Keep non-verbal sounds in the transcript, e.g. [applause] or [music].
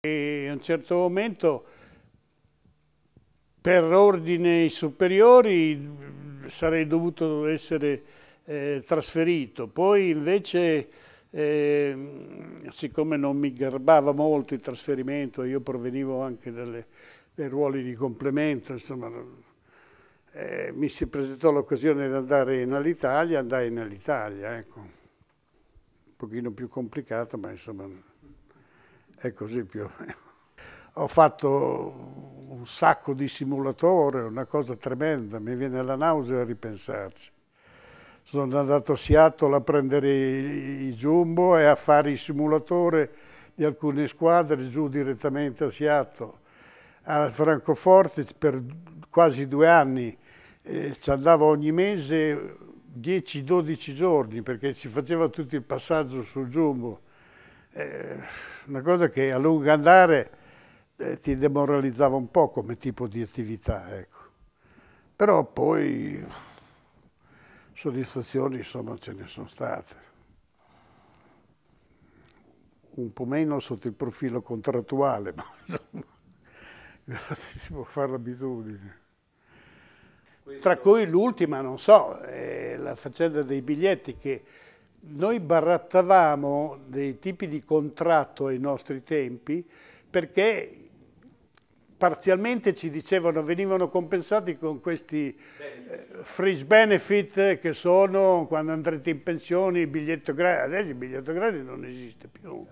E a un certo momento, per ordine superiori, sarei dovuto essere eh, trasferito. Poi invece, eh, siccome non mi garbava molto il trasferimento, io provenivo anche dalle, dai ruoli di complemento, insomma, eh, mi si presentò l'occasione di andare in Alitalia, andai in Alitalia, ecco. Un pochino più complicato, ma insomma è così più o meno. Ho fatto un sacco di simulatori, una cosa tremenda, mi viene la nausea a ripensarci. Sono andato a Seattle a prendere i, i jumbo e a fare il simulatore di alcune squadre giù direttamente a Seattle. A Francoforte per quasi due anni eh, ci andavo ogni mese 10-12 giorni perché si faceva tutto il passaggio sul jumbo eh, una cosa che a lungo andare eh, ti demoralizzava un po' come tipo di attività, ecco. Però poi soddisfazioni insomma ce ne sono state. Un po' meno sotto il profilo contrattuale, [laughs] ma insomma, si può fare l'abitudine. Tra cui l'ultima, non so, è la faccenda dei biglietti che noi barattavamo dei tipi di contratto ai nostri tempi perché parzialmente ci dicevano venivano compensati con questi eh, fringe benefit che sono quando andrete in pensione il biglietto gratis, adesso il biglietto gratis non esiste più.